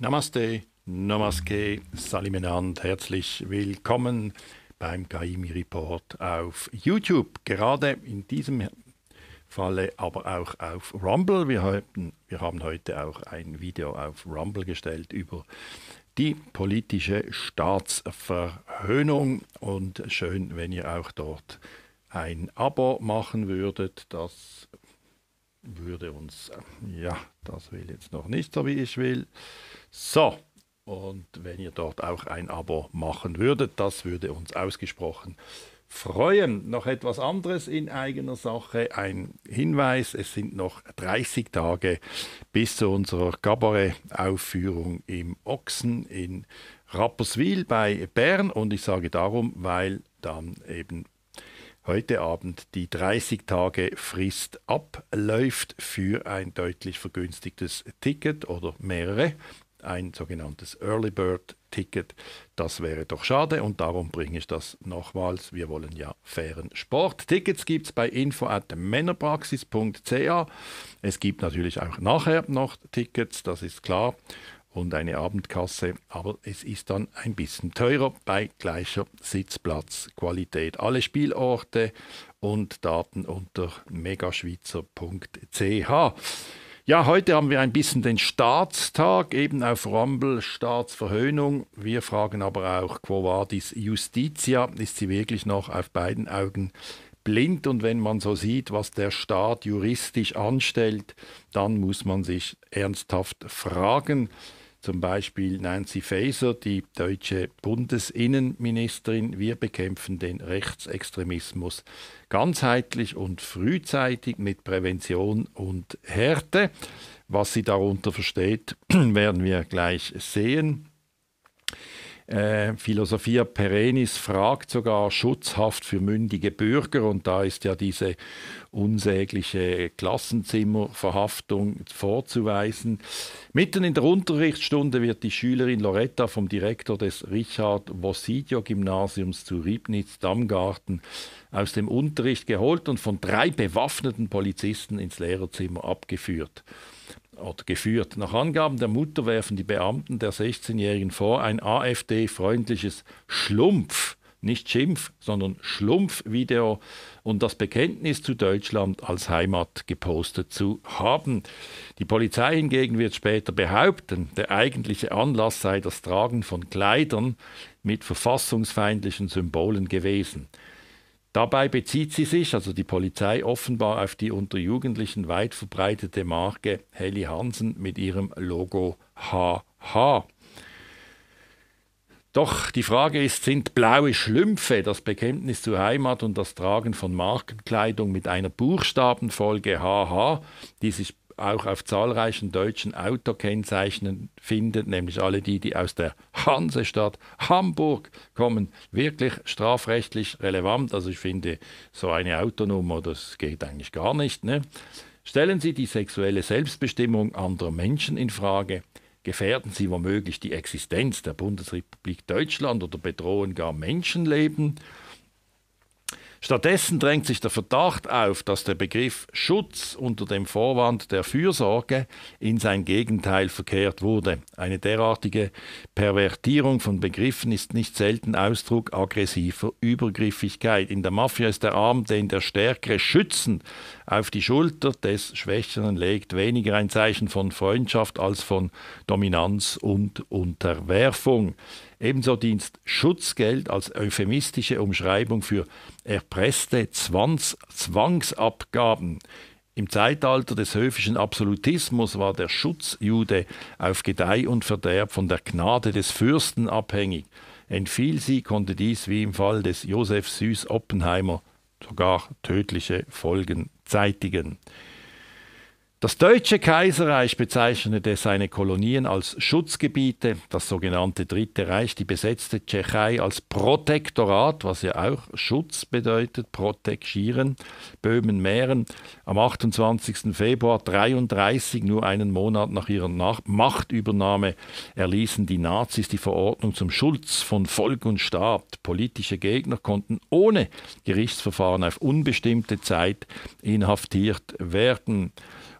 Namaste, Namaste, Salimenand, herzlich willkommen beim Kaimi Report auf YouTube. Gerade in diesem Falle aber auch auf Rumble. Wir, haben, wir haben heute auch ein Video auf Rumble gestellt über die politische Staatsverhöhnung und schön, wenn ihr auch dort ein Abo machen würdet. Das würde uns, ja, das will jetzt noch nicht so, wie ich will. So, und wenn ihr dort auch ein Abo machen würdet, das würde uns ausgesprochen freuen. Noch etwas anderes in eigener Sache, ein Hinweis, es sind noch 30 Tage bis zu unserer Kabarett-Aufführung im Ochsen in Rapperswil bei Bern und ich sage darum, weil dann eben heute Abend die 30 Tage Frist abläuft für ein deutlich vergünstigtes Ticket oder mehrere. Ein sogenanntes Early Bird Ticket. Das wäre doch schade und darum bringe ich das nochmals. Wir wollen ja fairen Sport. Tickets gibt es bei info.männerpraxis.ch. Es gibt natürlich auch nachher noch Tickets, das ist klar und eine Abendkasse, aber es ist dann ein bisschen teurer bei gleicher Sitzplatzqualität. Alle Spielorte und Daten unter megaschweizer.ch. Ja, heute haben wir ein bisschen den Staatstag, eben auf Rumble Staatsverhöhnung. Wir fragen aber auch, quo vadis Justitia? Ist sie wirklich noch auf beiden Augen blind? Und wenn man so sieht, was der Staat juristisch anstellt, dann muss man sich ernsthaft fragen, zum Beispiel Nancy Faeser, die deutsche Bundesinnenministerin. Wir bekämpfen den Rechtsextremismus ganzheitlich und frühzeitig mit Prävention und Härte. Was sie darunter versteht, werden wir gleich sehen. Äh, Philosophia Perennis fragt sogar Schutzhaft für mündige Bürger und da ist ja diese unsägliche Klassenzimmerverhaftung vorzuweisen. Mitten in der Unterrichtsstunde wird die Schülerin Loretta vom Direktor des Richard Vosidio Gymnasiums zu Ribnitz Dammgarten aus dem Unterricht geholt und von drei bewaffneten Polizisten ins Lehrerzimmer abgeführt oder geführt. Nach Angaben der Mutter werfen die Beamten der 16-Jährigen vor, ein AfD-freundliches Schlumpf, nicht Schimpf, sondern Schlumpf-Video und das Bekenntnis zu Deutschland als Heimat gepostet zu haben. Die Polizei hingegen wird später behaupten, der eigentliche Anlass sei das Tragen von Kleidern mit verfassungsfeindlichen Symbolen gewesen. Dabei bezieht sie sich, also die Polizei, offenbar auf die unter Jugendlichen weit verbreitete Marke Heli Hansen mit ihrem Logo HH. Doch die Frage ist, sind blaue Schlümpfe, das Bekenntnis zur Heimat und das Tragen von Markenkleidung mit einer Buchstabenfolge HH, die sich auch auf zahlreichen deutschen Autokennzeichnen findet, nämlich alle die, die aus der Hansestadt Hamburg kommen, wirklich strafrechtlich relevant. Also ich finde, so eine Autonummer, das geht eigentlich gar nicht. Ne? Stellen Sie die sexuelle Selbstbestimmung anderer Menschen in Frage, gefährden Sie womöglich die Existenz der Bundesrepublik Deutschland oder bedrohen gar Menschenleben Stattdessen drängt sich der Verdacht auf, dass der Begriff Schutz unter dem Vorwand der Fürsorge in sein Gegenteil verkehrt wurde. Eine derartige Pervertierung von Begriffen ist nicht selten Ausdruck aggressiver Übergriffigkeit. In der Mafia ist der Arm, den der Stärkere schützend auf die Schulter des Schwächeren legt, weniger ein Zeichen von Freundschaft als von Dominanz und Unterwerfung. Ebenso dient Schutzgeld als euphemistische Umschreibung für erpresste Zwangs Zwangsabgaben. Im Zeitalter des höfischen Absolutismus war der Schutzjude auf Gedeih und Verderb von der Gnade des Fürsten abhängig. Entfiel sie, konnte dies wie im Fall des Josef Süß Oppenheimer sogar tödliche Folgen zeitigen. Das deutsche Kaiserreich bezeichnete seine Kolonien als Schutzgebiete, das sogenannte Dritte Reich, die besetzte Tschechei als Protektorat, was ja auch Schutz bedeutet, protegieren, Böhmen, Mähren. Am 28. Februar 1933, nur einen Monat nach ihrer nach Machtübernahme, erließen die Nazis die Verordnung zum Schutz von Volk und Staat. Politische Gegner konnten ohne Gerichtsverfahren auf unbestimmte Zeit inhaftiert werden.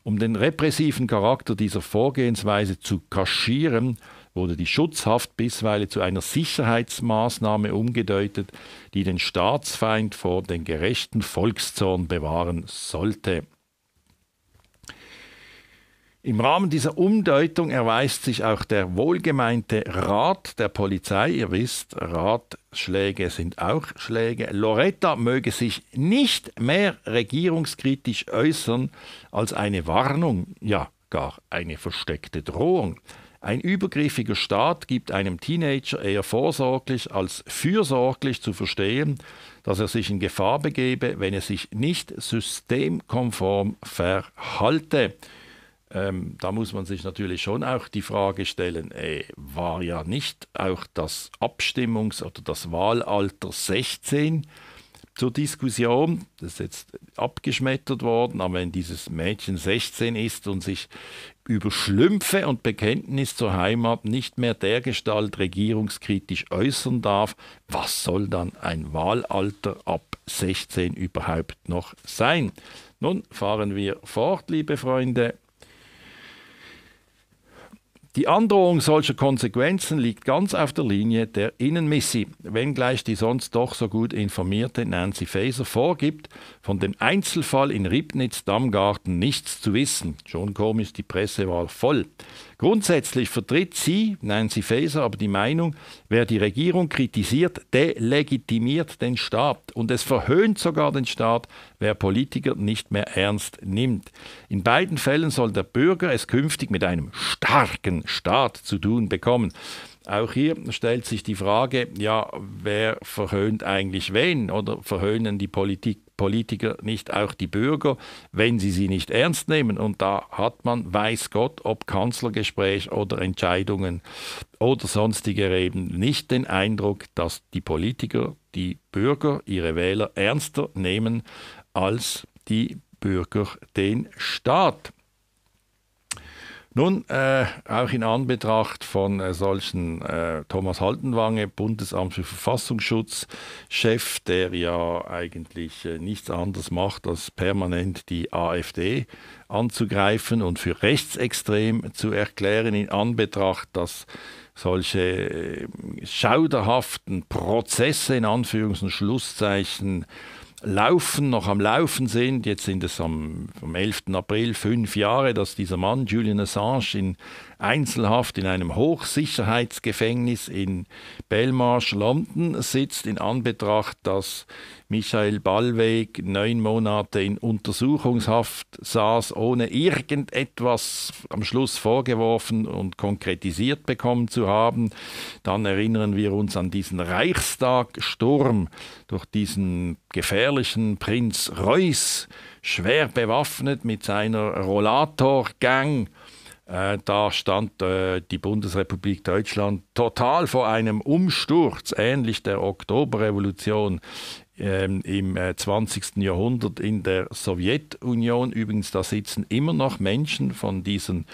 Um den repressiven Charakter dieser Vorgehensweise zu kaschieren, wurde die Schutzhaft bisweilen zu einer Sicherheitsmaßnahme umgedeutet, die den Staatsfeind vor den gerechten Volkszorn bewahren sollte. Im Rahmen dieser Umdeutung erweist sich auch der wohlgemeinte Rat der Polizei. Ihr wisst, Ratschläge sind auch Schläge. Loretta möge sich nicht mehr regierungskritisch äußern als eine Warnung, ja gar eine versteckte Drohung. Ein übergriffiger Staat gibt einem Teenager eher vorsorglich als fürsorglich zu verstehen, dass er sich in Gefahr begebe, wenn er sich nicht systemkonform verhalte. Ähm, da muss man sich natürlich schon auch die Frage stellen, ey, äh, war ja nicht auch das Abstimmungs- oder das Wahlalter 16 zur Diskussion, das ist jetzt abgeschmettert worden, aber wenn dieses Mädchen 16 ist und sich über Schlümpfe und Bekenntnis zur Heimat nicht mehr dergestalt regierungskritisch äußern darf, was soll dann ein Wahlalter ab 16 überhaupt noch sein? Nun fahren wir fort, liebe Freunde, die Androhung solcher Konsequenzen liegt ganz auf der Linie der Innenmissi, wenngleich die sonst doch so gut informierte Nancy Faeser vorgibt, von dem Einzelfall in Ribnitz-Dammgarten nichts zu wissen. Schon komisch, die Presse war voll. Grundsätzlich vertritt sie, Nancy Faeser, aber die Meinung, wer die Regierung kritisiert, delegitimiert den Staat und es verhöhnt sogar den Staat, wer Politiker nicht mehr ernst nimmt. In beiden Fällen soll der Bürger es künftig mit einem starken Staat zu tun bekommen. Auch hier stellt sich die Frage, ja, wer verhöhnt eigentlich wen oder verhöhnen die Politik, Politiker nicht auch die Bürger, wenn sie sie nicht ernst nehmen? Und da hat man, weiß Gott, ob Kanzlergespräch oder Entscheidungen oder sonstige Reden, nicht den Eindruck, dass die Politiker die Bürger, ihre Wähler ernster nehmen als die Bürger den Staat. Nun, äh, auch in Anbetracht von äh, solchen äh, Thomas Haltenwange, Bundesamt für Verfassungsschutz, Chef, der ja eigentlich äh, nichts anderes macht, als permanent die AfD anzugreifen und für rechtsextrem zu erklären, in Anbetracht, dass solche äh, schauderhaften Prozesse in Anführungs- und Schlusszeichen Laufen noch am Laufen sind. Jetzt sind es am, am 11. April fünf Jahre, dass dieser Mann Julian Assange in Einzelhaft in einem Hochsicherheitsgefängnis in Belmarsh, London, sitzt in Anbetracht, dass Michael Ballweg neun Monate in Untersuchungshaft saß, ohne irgendetwas am Schluss vorgeworfen und konkretisiert bekommen zu haben. Dann erinnern wir uns an diesen Reichstagsturm durch diesen gefährlichen Prinz Reuss, schwer bewaffnet mit seiner Rollator-Gang. Äh, da stand äh, die Bundesrepublik Deutschland total vor einem Umsturz, ähnlich der Oktoberrevolution ähm, im 20. Äh, Jahrhundert in der Sowjetunion. Übrigens, da sitzen immer noch Menschen von diesen,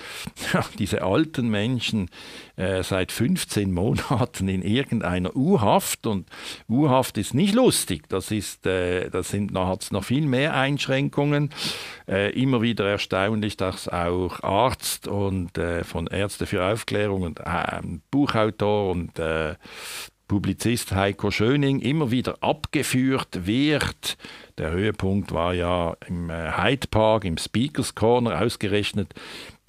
diese alten Menschen äh, seit 15 Monaten in irgendeiner U-Haft. Und U-Haft ist nicht lustig. Das ist, äh, das sind, da hat es noch viel mehr Einschränkungen. Äh, immer wieder erstaunlich, dass auch Arzt und äh, von Ärzte für Aufklärung und äh, Buchautor und Publizist Heiko Schöning immer wieder abgeführt wird. Der Höhepunkt war ja im äh, Hyde Park, im Speakers Corner, ausgerechnet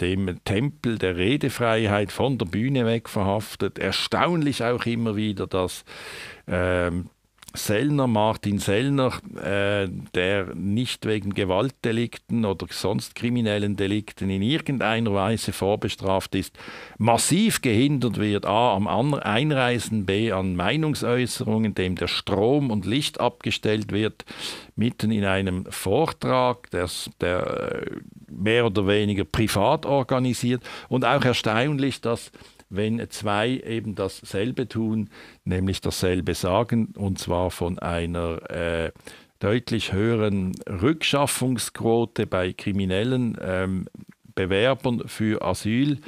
dem Tempel der Redefreiheit von der Bühne weg verhaftet. Erstaunlich auch immer wieder, dass ähm, Sellner, Martin Sellner, äh, der nicht wegen Gewaltdelikten oder sonst kriminellen Delikten in irgendeiner Weise vorbestraft ist, massiv gehindert wird, a, am Einreisen, b, an Meinungsäußerungen, dem der Strom und Licht abgestellt wird, mitten in einem Vortrag, der, der äh, mehr oder weniger privat organisiert und auch erstaunlich, dass wenn zwei eben dasselbe tun, nämlich dasselbe sagen, und zwar von einer äh, deutlich höheren Rückschaffungsquote bei kriminellen ähm, Bewerbern für Asyl,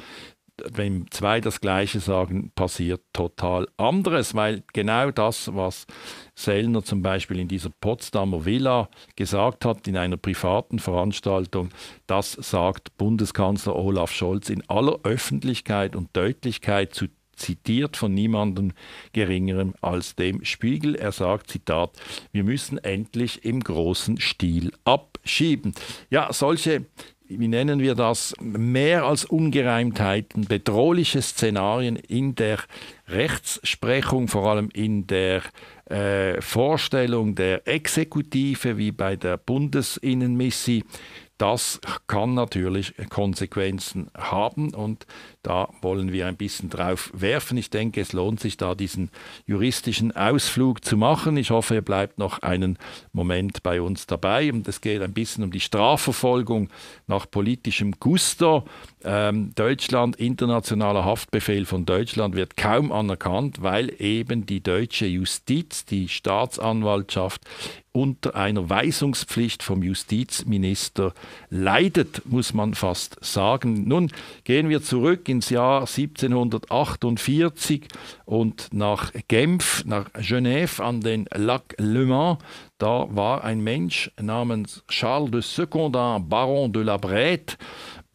wenn zwei das Gleiche sagen, passiert total anderes, weil genau das, was Sellner zum Beispiel in dieser Potsdamer Villa gesagt hat, in einer privaten Veranstaltung, das sagt Bundeskanzler Olaf Scholz in aller Öffentlichkeit und Deutlichkeit zu zitiert von niemandem geringerem als dem Spiegel. Er sagt, Zitat, wir müssen endlich im großen Stil abschieben. Ja, solche wie nennen wir das, mehr als Ungereimtheiten, bedrohliche Szenarien in der Rechtsprechung, vor allem in der äh, Vorstellung der Exekutive, wie bei der Bundesinnenmissi. Das kann natürlich Konsequenzen haben und da wollen wir ein bisschen drauf werfen. Ich denke, es lohnt sich da diesen juristischen Ausflug zu machen. Ich hoffe, ihr bleibt noch einen Moment bei uns dabei. Und es geht ein bisschen um die Strafverfolgung nach politischem Gusto ähm, Deutschland, internationaler Haftbefehl von Deutschland wird kaum anerkannt, weil eben die deutsche Justiz, die Staatsanwaltschaft unter einer Weisungspflicht vom Justizminister leidet, muss man fast sagen. Nun gehen wir zurück ins Jahr 1748 und nach Genf, nach Genève an den Lac Le Mans. Da war ein Mensch namens Charles de Secondin, Baron de la Brette,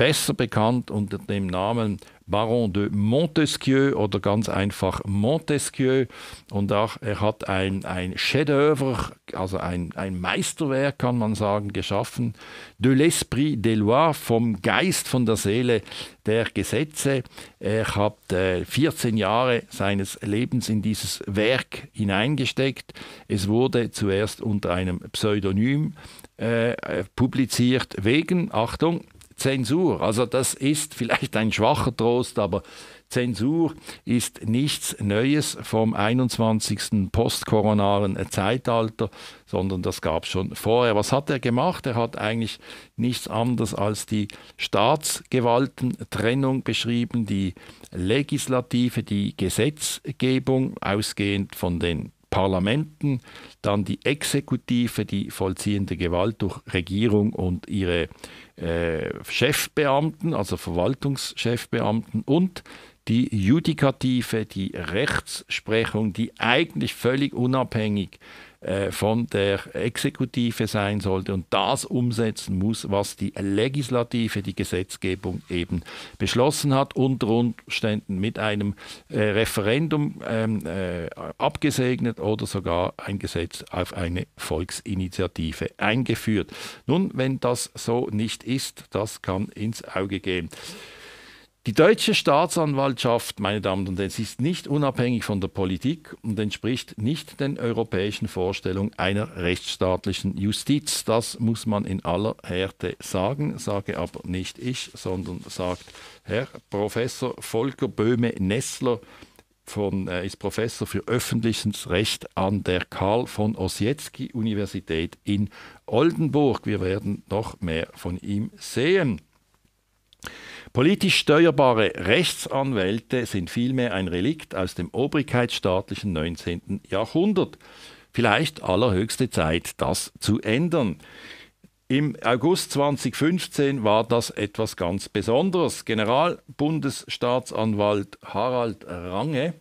besser bekannt unter dem Namen Baron de Montesquieu oder ganz einfach Montesquieu. Und auch er hat ein, ein Chef-d'œuvre, also ein, ein Meisterwerk, kann man sagen, geschaffen. De l'esprit des lois, vom Geist, von der Seele der Gesetze. Er hat äh, 14 Jahre seines Lebens in dieses Werk hineingesteckt. Es wurde zuerst unter einem Pseudonym äh, äh publiziert, wegen, Achtung, Zensur. Also das ist vielleicht ein schwacher Trost, aber Zensur ist nichts Neues vom 21. postkoronalen Zeitalter, sondern das gab es schon vorher. Was hat er gemacht? Er hat eigentlich nichts anderes als die Staatsgewaltentrennung beschrieben, die Legislative, die Gesetzgebung, ausgehend von den Parlamenten, dann die Exekutive, die vollziehende Gewalt durch Regierung und ihre äh, Chefbeamten, also Verwaltungschefbeamten und die Judikative, die Rechtsprechung, die eigentlich völlig unabhängig äh, von der Exekutive sein sollte und das umsetzen muss, was die Legislative, die Gesetzgebung eben beschlossen hat, unter Umständen mit einem äh, Referendum ähm, äh, abgesegnet oder sogar ein Gesetz auf eine Volksinitiative eingeführt. Nun, wenn das so nicht ist, das kann ins Auge gehen. Die deutsche Staatsanwaltschaft, meine Damen und Herren, ist nicht unabhängig von der Politik und entspricht nicht den europäischen Vorstellungen einer rechtsstaatlichen Justiz. Das muss man in aller Härte sagen, sage aber nicht ich, sondern sagt Herr Professor Volker Böhme-Nessler, von, äh, ist Professor für öffentliches Recht an der Karl von Osiecki Universität in Oldenburg. Wir werden noch mehr von ihm sehen. Politisch steuerbare Rechtsanwälte sind vielmehr ein Relikt aus dem obrigkeitsstaatlichen 19. Jahrhundert. Vielleicht allerhöchste Zeit, das zu ändern. Im August 2015 war das etwas ganz Besonderes. Generalbundesstaatsanwalt Harald Range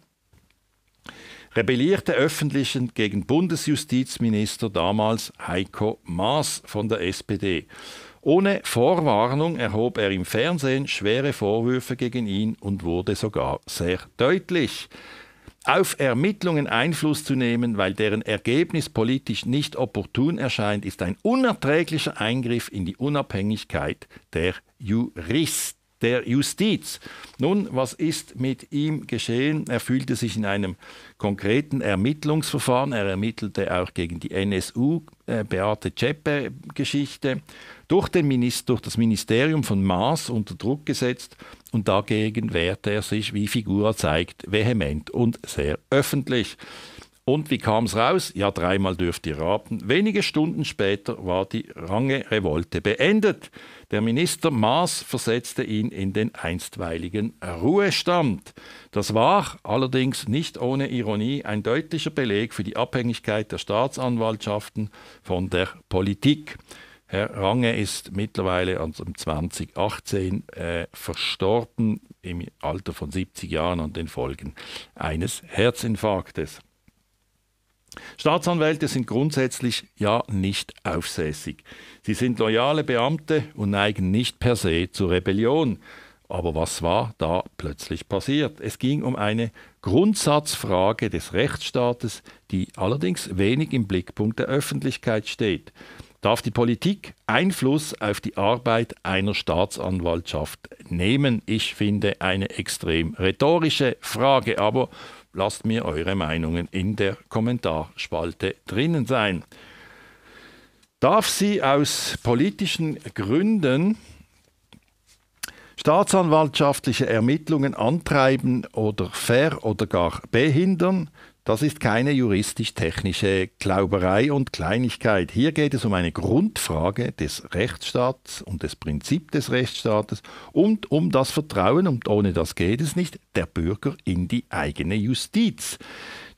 rebellierte öffentlich gegen Bundesjustizminister damals Heiko Maas von der SPD. Ohne Vorwarnung erhob er im Fernsehen schwere Vorwürfe gegen ihn und wurde sogar sehr deutlich. Auf Ermittlungen Einfluss zu nehmen, weil deren Ergebnis politisch nicht opportun erscheint, ist ein unerträglicher Eingriff in die Unabhängigkeit der Jurist der Justiz. Nun, was ist mit ihm geschehen? Er fühlte sich in einem konkreten Ermittlungsverfahren, er ermittelte auch gegen die NSU, äh, Beate Zschäpe-Geschichte, durch, Minister, durch das Ministerium von Maas unter Druck gesetzt und dagegen wehrte er sich, wie Figura zeigt, vehement und sehr öffentlich. Und wie kam es raus? Ja, dreimal dürft ihr raten. Wenige Stunden später war die Range-Revolte beendet. Der Minister Maas versetzte ihn in den einstweiligen Ruhestand. Das war allerdings nicht ohne Ironie ein deutlicher Beleg für die Abhängigkeit der Staatsanwaltschaften von der Politik. Herr Range ist mittlerweile also 2018 äh, verstorben im Alter von 70 Jahren an den Folgen eines Herzinfarktes. Staatsanwälte sind grundsätzlich ja nicht aufsässig. Sie sind loyale Beamte und neigen nicht per se zur Rebellion. Aber was war da plötzlich passiert? Es ging um eine Grundsatzfrage des Rechtsstaates, die allerdings wenig im Blickpunkt der Öffentlichkeit steht darf die Politik Einfluss auf die Arbeit einer Staatsanwaltschaft nehmen? Ich finde eine extrem rhetorische Frage, aber lasst mir eure Meinungen in der Kommentarspalte drinnen sein. Darf sie aus politischen Gründen staatsanwaltschaftliche Ermittlungen antreiben oder ver- oder gar behindern? Das ist keine juristisch-technische Glauberei und Kleinigkeit. Hier geht es um eine Grundfrage des Rechtsstaats und des Prinzips des Rechtsstaates und um das Vertrauen, und ohne das geht es nicht, der Bürger in die eigene Justiz.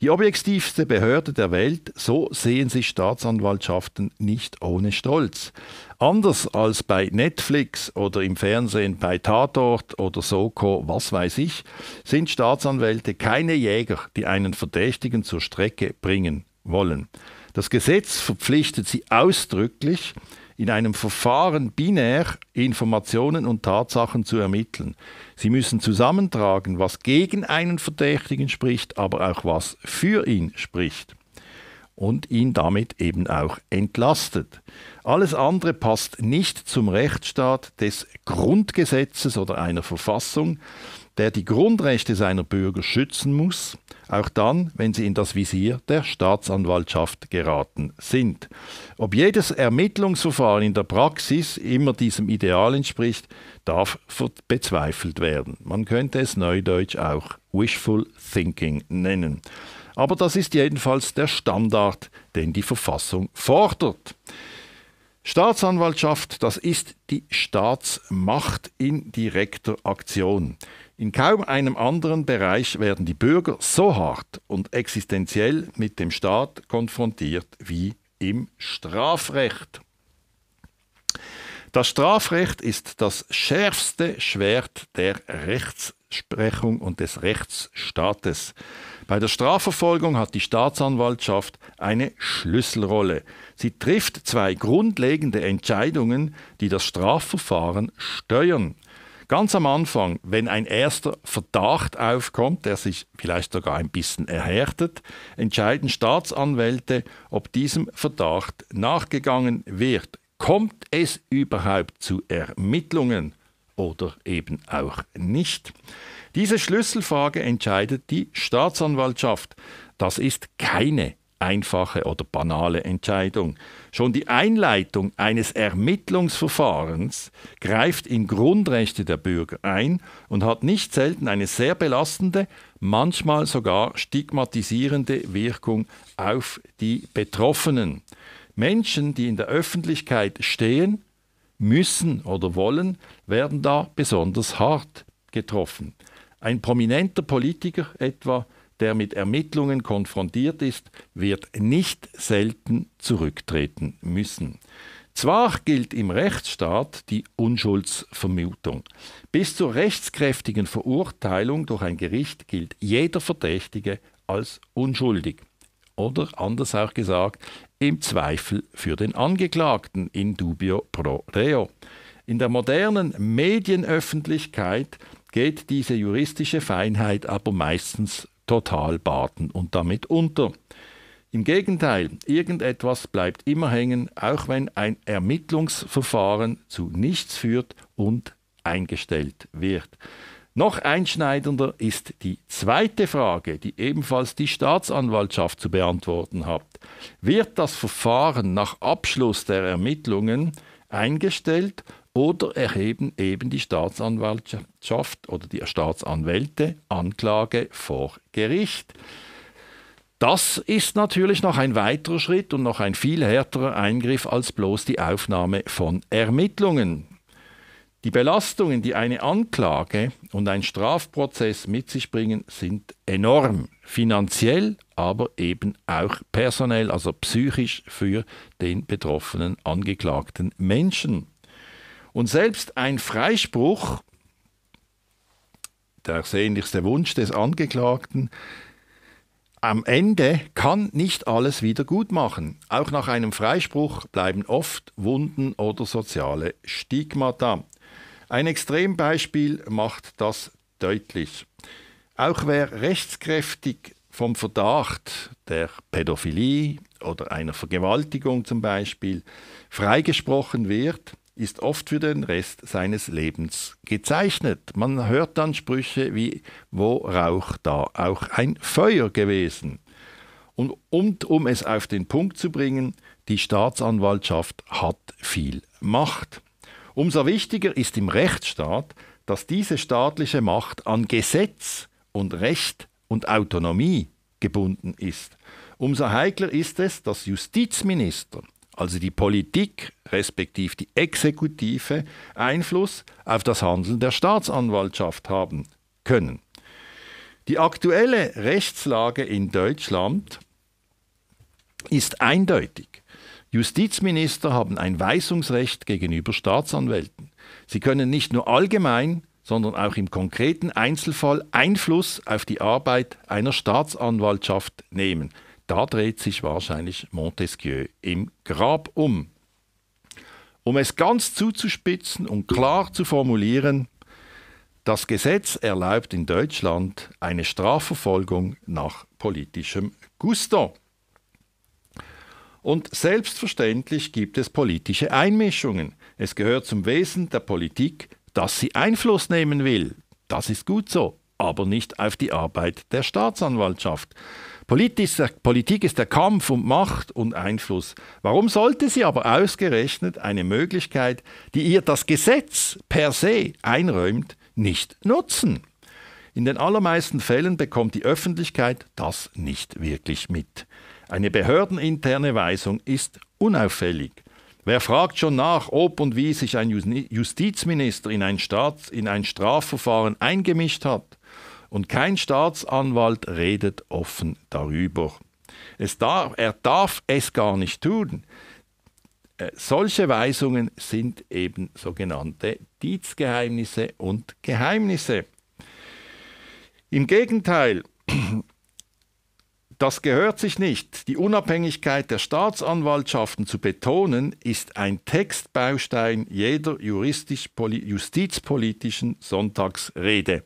Die objektivste Behörde der Welt, so sehen sich Staatsanwaltschaften nicht ohne Stolz. Anders als bei Netflix oder im Fernsehen bei Tatort oder Soko, was weiß ich, sind Staatsanwälte keine Jäger, die einen Verdächtigen zur Strecke bringen wollen. Das Gesetz verpflichtet sie ausdrücklich, in einem Verfahren binär Informationen und Tatsachen zu ermitteln. Sie müssen zusammentragen, was gegen einen Verdächtigen spricht, aber auch was für ihn spricht und ihn damit eben auch entlastet. Alles andere passt nicht zum Rechtsstaat des Grundgesetzes oder einer Verfassung, der die Grundrechte seiner Bürger schützen muss, auch dann, wenn sie in das Visier der Staatsanwaltschaft geraten sind. Ob jedes Ermittlungsverfahren in der Praxis immer diesem Ideal entspricht, darf bezweifelt werden. Man könnte es neudeutsch auch Wishful Thinking nennen. Aber das ist jedenfalls der Standard, den die Verfassung fordert. Staatsanwaltschaft, das ist die Staatsmacht in direkter Aktion. In kaum einem anderen Bereich werden die Bürger so hart und existenziell mit dem Staat konfrontiert wie im Strafrecht. Das Strafrecht ist das schärfste Schwert der Rechtsprechung und des Rechtsstaates. Bei der Strafverfolgung hat die Staatsanwaltschaft eine Schlüsselrolle. Sie trifft zwei grundlegende Entscheidungen, die das Strafverfahren steuern. Ganz am Anfang, wenn ein erster Verdacht aufkommt, der sich vielleicht sogar ein bisschen erhärtet, entscheiden Staatsanwälte, ob diesem Verdacht nachgegangen wird. Kommt es überhaupt zu Ermittlungen oder eben auch nicht? Diese Schlüsselfrage entscheidet die Staatsanwaltschaft. Das ist keine einfache oder banale Entscheidung. Schon die Einleitung eines Ermittlungsverfahrens greift in Grundrechte der Bürger ein und hat nicht selten eine sehr belastende, manchmal sogar stigmatisierende Wirkung auf die Betroffenen. Menschen, die in der Öffentlichkeit stehen, müssen oder wollen, werden da besonders hart getroffen. Ein prominenter Politiker etwa der mit Ermittlungen konfrontiert ist, wird nicht selten zurücktreten müssen. Zwar gilt im Rechtsstaat die Unschuldsvermutung. Bis zur rechtskräftigen Verurteilung durch ein Gericht gilt jeder Verdächtige als unschuldig. Oder anders auch gesagt, im Zweifel für den Angeklagten in dubio pro reo. In der modernen Medienöffentlichkeit geht diese juristische Feinheit aber meistens total baden und damit unter. Im Gegenteil, irgendetwas bleibt immer hängen, auch wenn ein Ermittlungsverfahren zu nichts führt und eingestellt wird. Noch einschneidender ist die zweite Frage, die ebenfalls die Staatsanwaltschaft zu beantworten hat. Wird das Verfahren nach Abschluss der Ermittlungen eingestellt oder erheben eben die Staatsanwaltschaft oder die Staatsanwälte Anklage vor Gericht. Das ist natürlich noch ein weiterer Schritt und noch ein viel härterer Eingriff als bloß die Aufnahme von Ermittlungen. Die Belastungen, die eine Anklage und ein Strafprozess mit sich bringen, sind enorm, finanziell, aber eben auch personell, also psychisch für den betroffenen angeklagten Menschen. Und selbst ein Freispruch, der sehnlichste Wunsch des Angeklagten, am Ende kann nicht alles wieder gut machen. Auch nach einem Freispruch bleiben oft Wunden oder soziale Stigmata. Ein Extrembeispiel macht das deutlich. Auch wer rechtskräftig vom Verdacht der Pädophilie oder einer Vergewaltigung zum Beispiel freigesprochen wird, ist oft für den Rest seines Lebens gezeichnet. Man hört dann Sprüche wie Wo Rauch da auch ein Feuer gewesen. Und, und um es auf den Punkt zu bringen, die Staatsanwaltschaft hat viel Macht. Umso wichtiger ist im Rechtsstaat, dass diese staatliche Macht an Gesetz und Recht und Autonomie gebunden ist. Umso heikler ist es, dass Justizminister, also die Politik respektive die Exekutive, Einfluss auf das Handeln der Staatsanwaltschaft haben können. Die aktuelle Rechtslage in Deutschland ist eindeutig. Justizminister haben ein Weisungsrecht gegenüber Staatsanwälten. Sie können nicht nur allgemein, sondern auch im konkreten Einzelfall Einfluss auf die Arbeit einer Staatsanwaltschaft nehmen. Da dreht sich wahrscheinlich Montesquieu im Grab um. Um es ganz zuzuspitzen und klar zu formulieren, das Gesetz erlaubt in Deutschland eine Strafverfolgung nach politischem Gusto. Und selbstverständlich gibt es politische Einmischungen. Es gehört zum Wesen der Politik, dass sie Einfluss nehmen will. Das ist gut so aber nicht auf die Arbeit der Staatsanwaltschaft. Politisch, äh, Politik ist der Kampf um Macht und Einfluss. Warum sollte sie aber ausgerechnet eine Möglichkeit, die ihr das Gesetz per se einräumt, nicht nutzen? In den allermeisten Fällen bekommt die Öffentlichkeit das nicht wirklich mit. Eine behördeninterne Weisung ist unauffällig. Wer fragt schon nach, ob und wie sich ein Justizminister in ein, Staats-, in ein Strafverfahren eingemischt hat? und kein Staatsanwalt redet offen darüber. Darf, er darf es gar nicht tun. Äh, solche Weisungen sind eben sogenannte Dienstgeheimnisse und Geheimnisse. Im Gegenteil, das gehört sich nicht. Die Unabhängigkeit der Staatsanwaltschaften zu betonen, ist ein Textbaustein jeder juristisch justizpolitischen Sonntagsrede.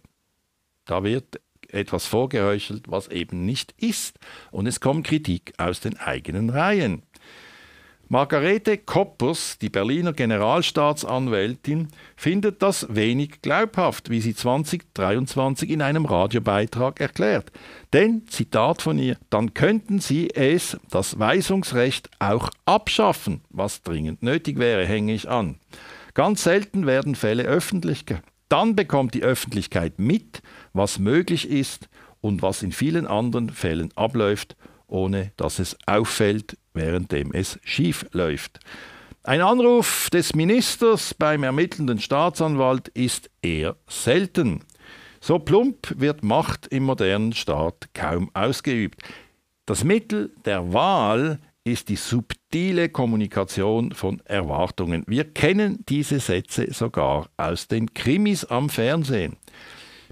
Da wird etwas vorgeheuchelt, was eben nicht ist. Und es kommt Kritik aus den eigenen Reihen. Margarete Koppers, die Berliner Generalstaatsanwältin, findet das wenig glaubhaft, wie sie 2023 in einem Radiobeitrag erklärt. Denn, Zitat von ihr, dann könnten sie es, das Weisungsrecht, auch abschaffen, was dringend nötig wäre, hänge ich an. Ganz selten werden Fälle öffentlich dann bekommt die Öffentlichkeit mit, was möglich ist und was in vielen anderen Fällen abläuft, ohne dass es auffällt, währenddem es schief läuft. Ein Anruf des Ministers beim ermittelnden Staatsanwalt ist eher selten. So plump wird Macht im modernen Staat kaum ausgeübt. Das Mittel der Wahl ist die subtile Kommunikation von Erwartungen. Wir kennen diese Sätze sogar aus den Krimis am Fernsehen.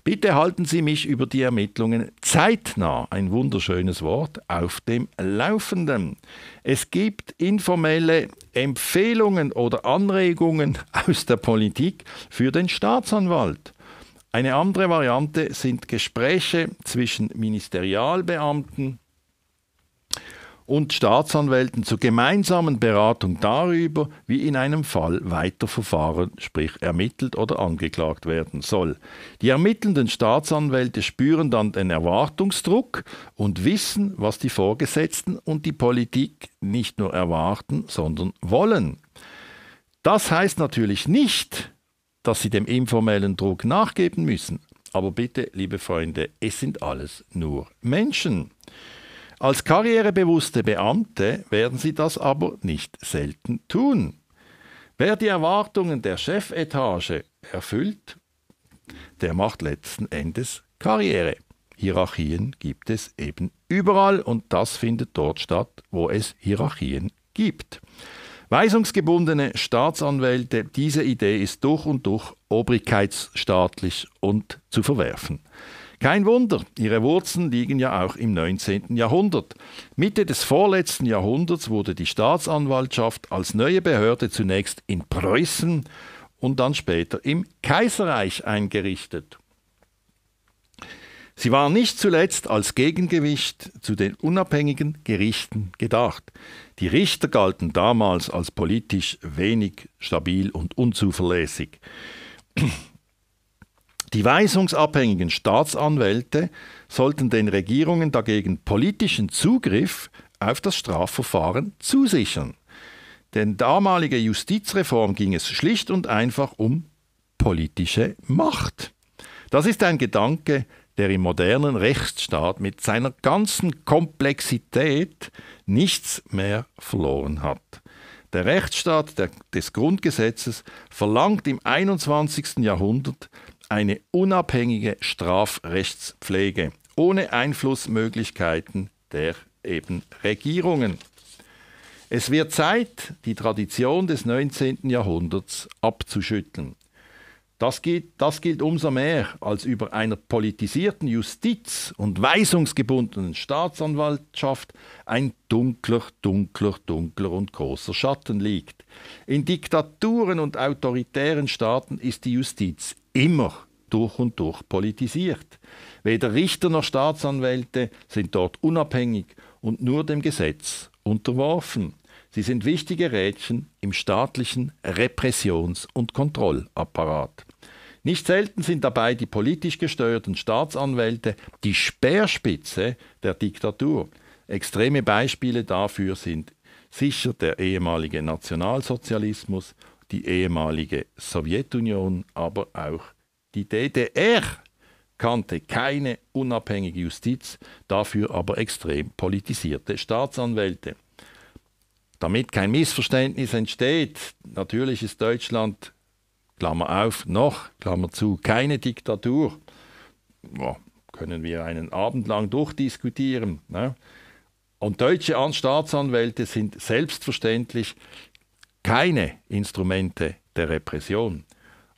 Bitte halten Sie mich über die Ermittlungen zeitnah, ein wunderschönes Wort, auf dem Laufenden. Es gibt informelle Empfehlungen oder Anregungen aus der Politik für den Staatsanwalt. Eine andere Variante sind Gespräche zwischen Ministerialbeamten, und Staatsanwälten zur gemeinsamen Beratung darüber, wie in einem Fall weiterverfahren, sprich ermittelt oder angeklagt werden soll. Die ermittelnden Staatsanwälte spüren dann den Erwartungsdruck und wissen, was die Vorgesetzten und die Politik nicht nur erwarten, sondern wollen. Das heißt natürlich nicht, dass sie dem informellen Druck nachgeben müssen. Aber bitte, liebe Freunde, es sind alles nur Menschen. Als karrierebewusste Beamte werden sie das aber nicht selten tun. Wer die Erwartungen der Chefetage erfüllt, der macht letzten Endes Karriere. Hierarchien gibt es eben überall und das findet dort statt, wo es Hierarchien gibt. Weisungsgebundene Staatsanwälte, diese Idee ist durch und durch obrigkeitsstaatlich und zu verwerfen. Kein Wunder, ihre Wurzeln liegen ja auch im 19. Jahrhundert. Mitte des vorletzten Jahrhunderts wurde die Staatsanwaltschaft als neue Behörde zunächst in Preußen und dann später im Kaiserreich eingerichtet. Sie war nicht zuletzt als Gegengewicht zu den unabhängigen Gerichten gedacht. Die Richter galten damals als politisch wenig stabil und unzuverlässig. Die weisungsabhängigen Staatsanwälte sollten den Regierungen dagegen politischen Zugriff auf das Strafverfahren zusichern. Denn damalige Justizreform ging es schlicht und einfach um politische Macht. Das ist ein Gedanke, der im modernen Rechtsstaat mit seiner ganzen Komplexität nichts mehr verloren hat. Der Rechtsstaat der, des Grundgesetzes verlangt im 21. Jahrhundert eine unabhängige Strafrechtspflege ohne Einflussmöglichkeiten der eben Regierungen. Es wird Zeit, die Tradition des 19. Jahrhunderts abzuschütteln. Das gilt, das gilt umso mehr, als über einer politisierten Justiz und weisungsgebundenen Staatsanwaltschaft ein dunkler, dunkler, dunkler und großer Schatten liegt. In Diktaturen und autoritären Staaten ist die Justiz immer durch und durch politisiert. Weder Richter noch Staatsanwälte sind dort unabhängig und nur dem Gesetz unterworfen. Sie sind wichtige Rädchen im staatlichen Repressions- und Kontrollapparat. Nicht selten sind dabei die politisch gesteuerten Staatsanwälte die Speerspitze der Diktatur. Extreme Beispiele dafür sind sicher der ehemalige Nationalsozialismus die ehemalige Sowjetunion, aber auch die DDR kannte keine unabhängige Justiz, dafür aber extrem politisierte Staatsanwälte. Damit kein Missverständnis entsteht, natürlich ist Deutschland, Klammer auf, noch, Klammer zu, keine Diktatur. Ja, können wir einen Abend lang durchdiskutieren. Ne? Und deutsche Staatsanwälte sind selbstverständlich keine Instrumente der Repression.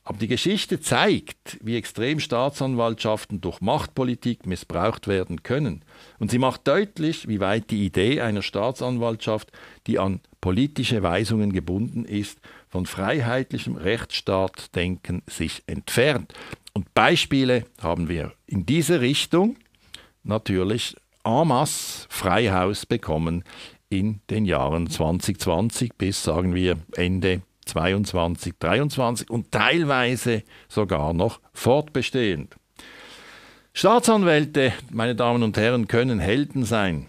Aber die Geschichte zeigt, wie extrem Staatsanwaltschaften durch Machtpolitik missbraucht werden können. Und sie macht deutlich, wie weit die Idee einer Staatsanwaltschaft, die an politische Weisungen gebunden ist, von freiheitlichem Rechtsstaatdenken sich entfernt. Und Beispiele haben wir in diese Richtung natürlich en masse Freihaus bekommen in den Jahren 2020 bis, sagen wir, Ende 22, 23 und teilweise sogar noch fortbestehend. Staatsanwälte, meine Damen und Herren, können Helden sein.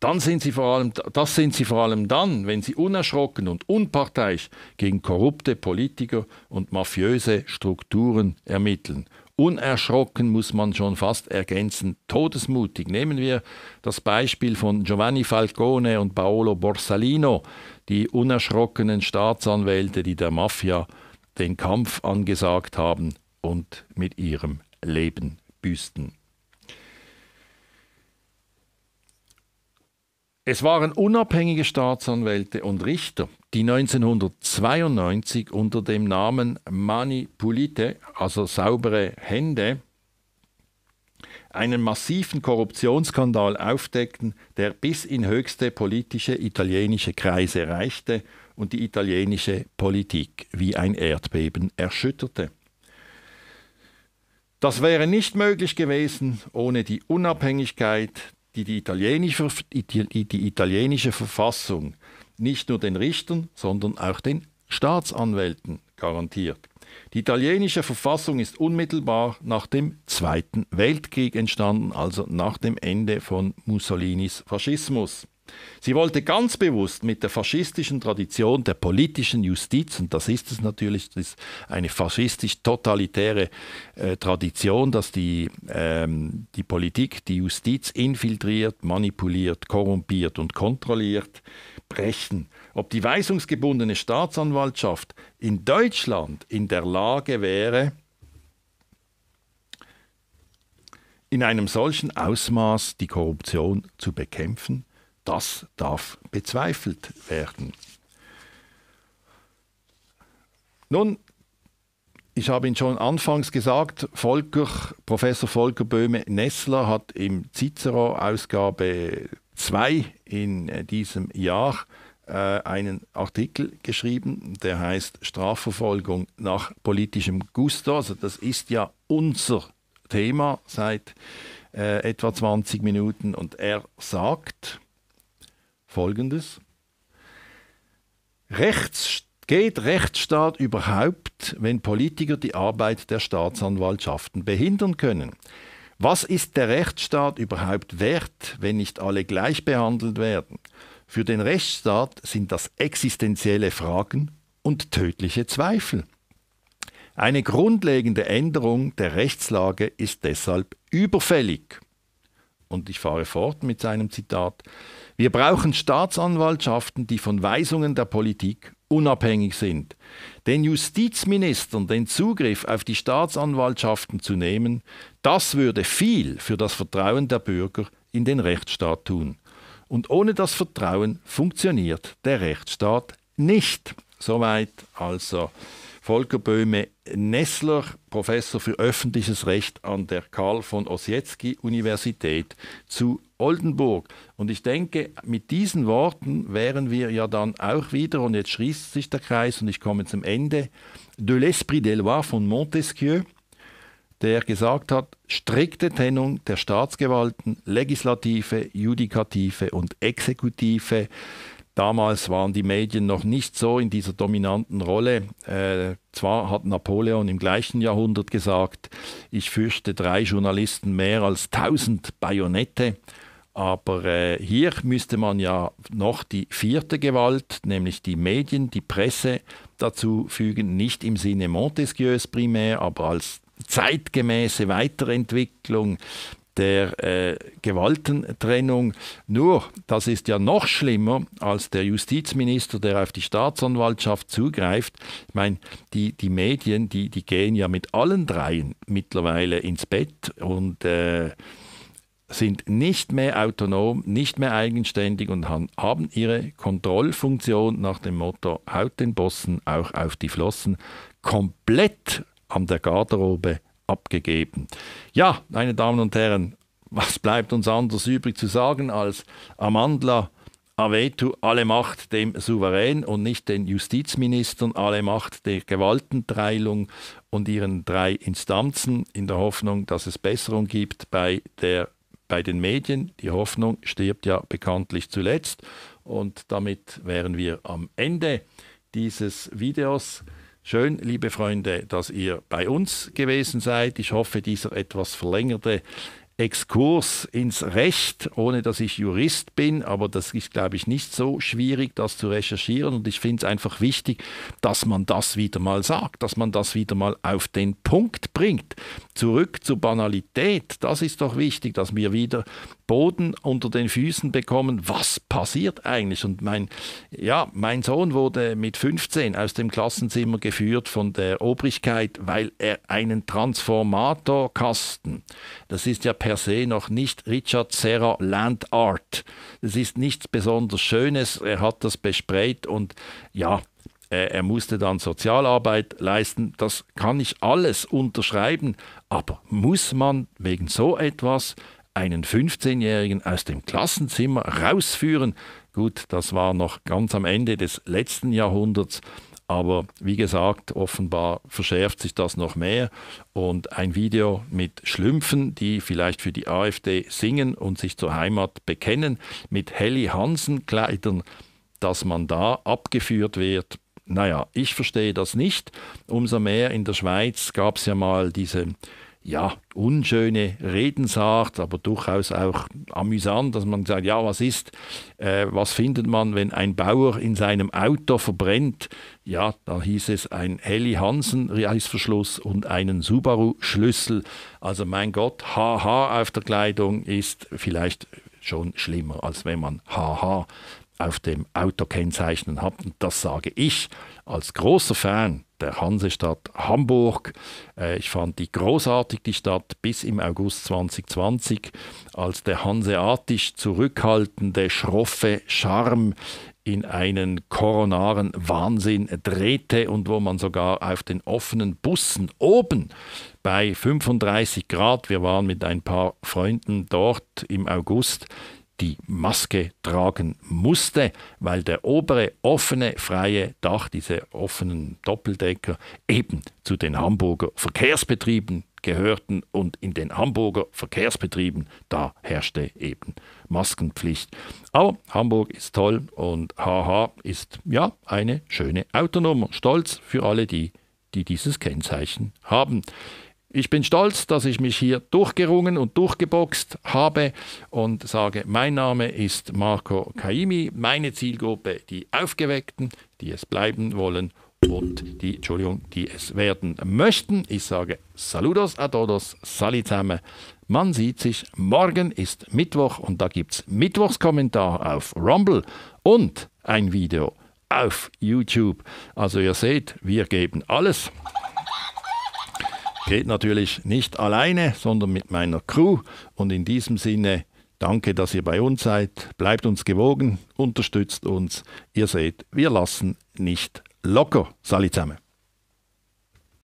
Dann sind sie vor allem, das sind sie vor allem dann, wenn sie unerschrocken und unparteiisch gegen korrupte Politiker und mafiöse Strukturen ermitteln Unerschrocken muss man schon fast ergänzen, todesmutig. Nehmen wir das Beispiel von Giovanni Falcone und Paolo Borsalino, die unerschrockenen Staatsanwälte, die der Mafia den Kampf angesagt haben und mit ihrem Leben büßten. Es waren unabhängige Staatsanwälte und Richter, die 1992 unter dem Namen Manipulite, also saubere Hände, einen massiven Korruptionsskandal aufdeckten, der bis in höchste politische italienische Kreise reichte und die italienische Politik wie ein Erdbeben erschütterte. Das wäre nicht möglich gewesen ohne die Unabhängigkeit die die italienische, die, die italienische Verfassung nicht nur den Richtern, sondern auch den Staatsanwälten garantiert. Die italienische Verfassung ist unmittelbar nach dem Zweiten Weltkrieg entstanden, also nach dem Ende von Mussolinis Faschismus. Sie wollte ganz bewusst mit der faschistischen Tradition der politischen Justiz, und das ist es natürlich, das ist eine faschistisch-totalitäre äh, Tradition, dass die, ähm, die Politik die Justiz infiltriert, manipuliert, korrumpiert und kontrolliert, brechen. Ob die weisungsgebundene Staatsanwaltschaft in Deutschland in der Lage wäre, in einem solchen Ausmaß die Korruption zu bekämpfen? Das darf bezweifelt werden. Nun, ich habe Ihnen schon anfangs gesagt, Volker, Professor Volker Böhme-Nessler hat im Cicero Ausgabe 2 in äh, diesem Jahr äh, einen Artikel geschrieben, der heißt Strafverfolgung nach politischem Gusto. Also das ist ja unser Thema seit äh, etwa 20 Minuten und er sagt, folgendes. Rechts, geht Rechtsstaat überhaupt, wenn Politiker die Arbeit der Staatsanwaltschaften behindern können? Was ist der Rechtsstaat überhaupt wert, wenn nicht alle gleich behandelt werden? Für den Rechtsstaat sind das existenzielle Fragen und tödliche Zweifel. Eine grundlegende Änderung der Rechtslage ist deshalb überfällig. Und ich fahre fort mit seinem Zitat. Wir brauchen Staatsanwaltschaften, die von Weisungen der Politik unabhängig sind. Den Justizministern den Zugriff auf die Staatsanwaltschaften zu nehmen, das würde viel für das Vertrauen der Bürger in den Rechtsstaat tun. Und ohne das Vertrauen funktioniert der Rechtsstaat nicht. Soweit also Volker Böhme Nessler, Professor für öffentliches Recht an der Karl von Ossietzky Universität zu Oldenburg. Und ich denke, mit diesen Worten wären wir ja dann auch wieder, und jetzt schließt sich der Kreis und ich komme zum Ende, de l'esprit des lois von Montesquieu, der gesagt hat, strikte Trennung der Staatsgewalten, Legislative, Judikative und Exekutive, Damals waren die Medien noch nicht so in dieser dominanten Rolle. Äh, zwar hat Napoleon im gleichen Jahrhundert gesagt, ich fürchte drei Journalisten mehr als tausend Bajonette. Aber äh, hier müsste man ja noch die vierte Gewalt, nämlich die Medien, die Presse, dazu fügen, nicht im Sinne Montesquieus primär, aber als zeitgemäße Weiterentwicklung der äh, Gewaltentrennung. Nur, das ist ja noch schlimmer als der Justizminister, der auf die Staatsanwaltschaft zugreift. Ich meine, die, die Medien, die, die gehen ja mit allen dreien mittlerweile ins Bett und äh, sind nicht mehr autonom, nicht mehr eigenständig und haben ihre Kontrollfunktion nach dem Motto Haut den Bossen auch auf die Flossen komplett an der Garderobe abgegeben. Ja, meine Damen und Herren, was bleibt uns anders übrig zu sagen als Amandla Avetu, alle Macht dem Souverän und nicht den Justizministern, alle Macht der Gewaltenteilung und ihren drei Instanzen, in der Hoffnung, dass es Besserung gibt bei, der, bei den Medien. Die Hoffnung stirbt ja bekanntlich zuletzt. Und damit wären wir am Ende dieses Videos. Schön, liebe Freunde, dass ihr bei uns gewesen seid. Ich hoffe, dieser etwas verlängerte Exkurs ins Recht, ohne dass ich Jurist bin, aber das ist, glaube ich, nicht so schwierig, das zu recherchieren. Und ich finde es einfach wichtig, dass man das wieder mal sagt, dass man das wieder mal auf den Punkt bringt. Zurück zur Banalität, das ist doch wichtig, dass wir wieder Boden unter den Füßen bekommen. Was passiert eigentlich? Und mein, ja, mein Sohn wurde mit 15 aus dem Klassenzimmer geführt von der Obrigkeit, weil er einen Transformatorkasten, das ist ja per per se noch nicht Richard Serra Land Art. Es ist nichts besonders Schönes, er hat das besprayt und ja, er musste dann Sozialarbeit leisten. Das kann ich alles unterschreiben, aber muss man wegen so etwas einen 15-Jährigen aus dem Klassenzimmer rausführen? Gut, das war noch ganz am Ende des letzten Jahrhunderts. Aber wie gesagt, offenbar verschärft sich das noch mehr. Und ein Video mit Schlümpfen, die vielleicht für die AfD singen und sich zur Heimat bekennen, mit Helly Hansen-Kleidern, dass man da abgeführt wird. Naja, ich verstehe das nicht. Umso mehr in der Schweiz gab es ja mal diese ja, unschöne Redensart, aber durchaus auch amüsant, dass man sagt, ja, was ist, äh, was findet man, wenn ein Bauer in seinem Auto verbrennt? Ja, da hieß es ein Helly Hansen Reißverschluss und einen Subaru Schlüssel. Also mein Gott, haha auf der Kleidung ist vielleicht schon schlimmer, als wenn man haha auf dem Auto kennzeichnen habt. Und das sage ich als großer Fan der Hansestadt Hamburg. Äh, ich fand die großartig, die Stadt, bis im August 2020, als der hanseatisch zurückhaltende, schroffe Charme in einen koronaren Wahnsinn drehte und wo man sogar auf den offenen Bussen oben bei 35 Grad, wir waren mit ein paar Freunden dort im August, die Maske tragen musste, weil der obere offene freie Dach, diese offenen Doppeldecker, eben zu den Hamburger Verkehrsbetrieben gehörten und in den Hamburger Verkehrsbetrieben, da herrschte eben Maskenpflicht. Aber Hamburg ist toll und HH ist ja eine schöne Autonummer. Stolz für alle die, die dieses Kennzeichen haben. Ich bin stolz, dass ich mich hier durchgerungen und durchgeboxt habe und sage, mein Name ist Marco Kaimi, meine Zielgruppe die Aufgeweckten, die es bleiben wollen und die, Entschuldigung, die es werden möchten. Ich sage Saludos a todos, Sali zusammen. Man sieht sich, morgen ist Mittwoch und da gibt es Mittwochskommentar auf Rumble und ein Video auf YouTube. Also ihr seht, wir geben alles geht natürlich nicht alleine, sondern mit meiner Crew. Und in diesem Sinne, danke, dass ihr bei uns seid. Bleibt uns gewogen, unterstützt uns. Ihr seht, wir lassen nicht locker. Salut zusammen.